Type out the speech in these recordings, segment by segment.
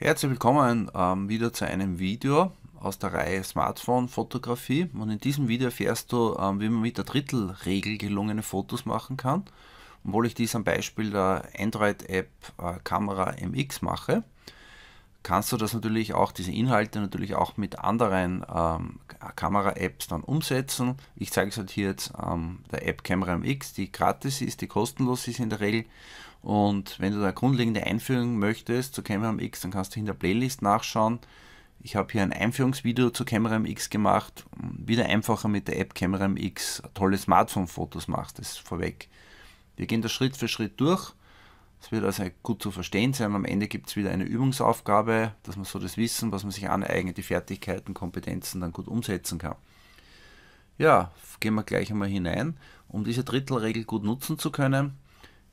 Herzlich willkommen ähm, wieder zu einem Video aus der Reihe Smartphone-Fotografie und in diesem Video erfährst du, ähm, wie man mit der Drittelregel gelungene Fotos machen kann, obwohl ich dies am Beispiel der Android-App äh, Kamera MX mache kannst du das natürlich auch, diese Inhalte natürlich auch mit anderen ähm, Kamera-Apps dann umsetzen. Ich zeige es halt hier jetzt ähm, der App Camera MX, die gratis ist, die kostenlos ist in der Regel. Und wenn du da grundlegende Einführung möchtest zu Camera MX, dann kannst du in der Playlist nachschauen. Ich habe hier ein Einführungsvideo zu Camera MX gemacht. wie du einfacher mit der App Camera MX tolle Smartphone-Fotos machst, das ist vorweg. Wir gehen da Schritt für Schritt durch. Es wird also gut zu verstehen sein. Am Ende gibt es wieder eine Übungsaufgabe, dass man so das Wissen, was man sich aneignet, die Fertigkeiten, Kompetenzen dann gut umsetzen kann. Ja, gehen wir gleich einmal hinein. Um diese Drittelregel gut nutzen zu können,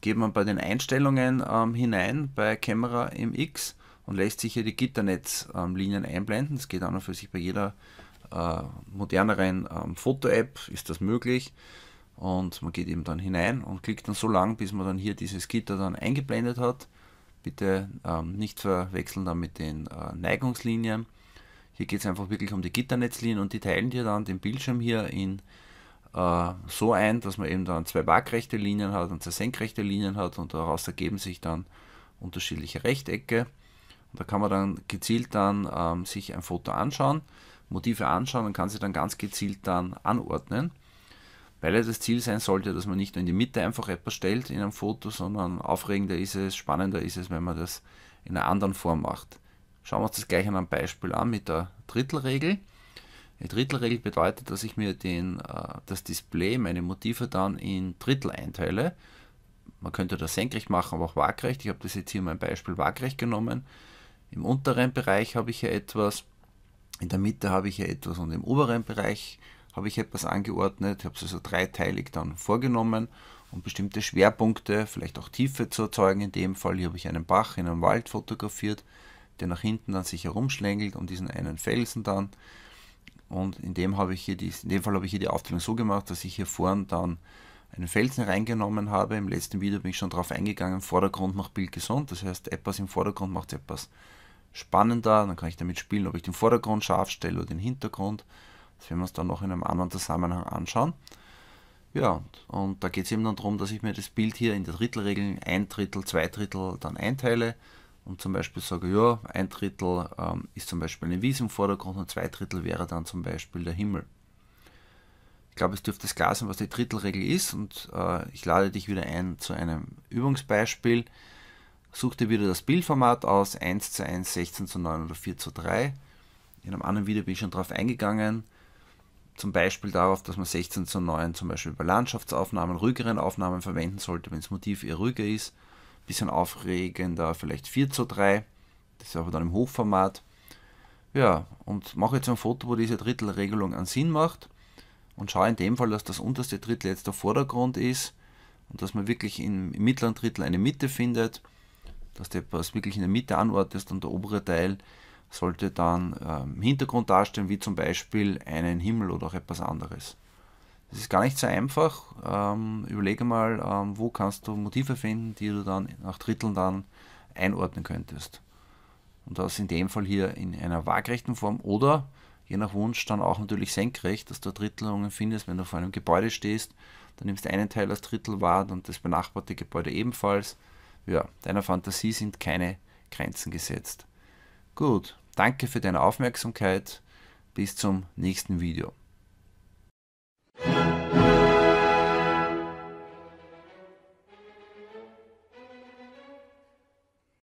geht man bei den Einstellungen ähm, hinein bei Camera MX und lässt sich hier die Gitternetzlinien ähm, einblenden. Das geht auch noch für sich bei jeder äh, moderneren ähm, Foto-App, ist das möglich. Und man geht eben dann hinein und klickt dann so lang, bis man dann hier dieses Gitter dann eingeblendet hat. Bitte ähm, nicht verwechseln dann mit den äh, Neigungslinien. Hier geht es einfach wirklich um die Gitternetzlinien und die teilen dir dann den Bildschirm hier in äh, so ein, dass man eben dann zwei waagrechte Linien hat und zwei senkrechte Linien hat und daraus ergeben sich dann unterschiedliche Rechtecke. Und da kann man dann gezielt dann ähm, sich ein Foto anschauen, Motive anschauen und kann sie dann ganz gezielt dann anordnen. Weil ja das Ziel sein sollte, dass man nicht nur in die Mitte einfach etwas stellt in einem Foto, sondern aufregender ist es, spannender ist es, wenn man das in einer anderen Form macht. Schauen wir uns das gleich an einem Beispiel an mit der Drittelregel. Die Drittelregel bedeutet, dass ich mir den, äh, das Display, meine Motive dann in Drittel einteile. Man könnte das senkrecht machen, aber auch waagrecht. Ich habe das jetzt hier mein Beispiel waagrecht genommen. Im unteren Bereich habe ich ja etwas, in der Mitte habe ich ja etwas und im oberen Bereich habe ich etwas angeordnet, habe es also dreiteilig dann vorgenommen, um bestimmte Schwerpunkte, vielleicht auch Tiefe zu erzeugen. In dem Fall hier habe ich einen Bach in einem Wald fotografiert, der nach hinten dann sich herumschlängelt um diesen einen Felsen dann. Und in dem, habe ich hier die, in dem Fall habe ich hier die Aufteilung so gemacht, dass ich hier vorne dann einen Felsen reingenommen habe. Im letzten Video bin ich schon darauf eingegangen, Vordergrund macht Bild gesund. Das heißt, etwas im Vordergrund macht etwas spannender. Dann kann ich damit spielen, ob ich den Vordergrund scharf stelle oder den Hintergrund. Das werden wir es dann noch in einem anderen Zusammenhang anschauen. Ja, und, und da geht es eben dann darum, dass ich mir das Bild hier in der Drittelregeln ein Drittel, zwei Drittel dann einteile und zum Beispiel sage, ja, ein Drittel ähm, ist zum Beispiel eine Wiese im Vordergrund und zwei Drittel wäre dann zum Beispiel der Himmel. Ich glaube, es dürfte klar sein, was die Drittelregel ist und äh, ich lade dich wieder ein zu einem Übungsbeispiel. Such dir wieder das Bildformat aus, 1 zu 1, 16 zu 9 oder 4 zu 3. In einem anderen Video bin ich schon darauf eingegangen zum Beispiel darauf, dass man 16 zu 9 zum Beispiel bei Landschaftsaufnahmen, ruhigeren Aufnahmen verwenden sollte, wenn das Motiv eher ruhiger ist. bisschen aufregender, vielleicht 4 zu 3. Das ist aber dann im Hochformat. Ja, und mache jetzt ein Foto, wo diese Drittelregelung einen Sinn macht und schaue in dem Fall, dass das unterste Drittel jetzt der Vordergrund ist und dass man wirklich im, mittleren Drittel eine Mitte findet, dass der etwas wirklich in der Mitte anordnet und der obere Teil sollte dann im ähm, Hintergrund darstellen, wie zum Beispiel einen Himmel oder auch etwas anderes. Das ist gar nicht so einfach. Ähm, überlege mal, ähm, wo kannst du Motive finden, die du dann nach Dritteln dann einordnen könntest. Und das in dem Fall hier in einer waagrechten Form oder je nach Wunsch dann auch natürlich senkrecht, dass du Drittelungen findest, wenn du vor einem Gebäude stehst, dann nimmst du einen Teil als Drittel wahr und das benachbarte Gebäude ebenfalls. Ja, deiner Fantasie sind keine Grenzen gesetzt. Gut, Danke für deine Aufmerksamkeit. Bis zum nächsten Video.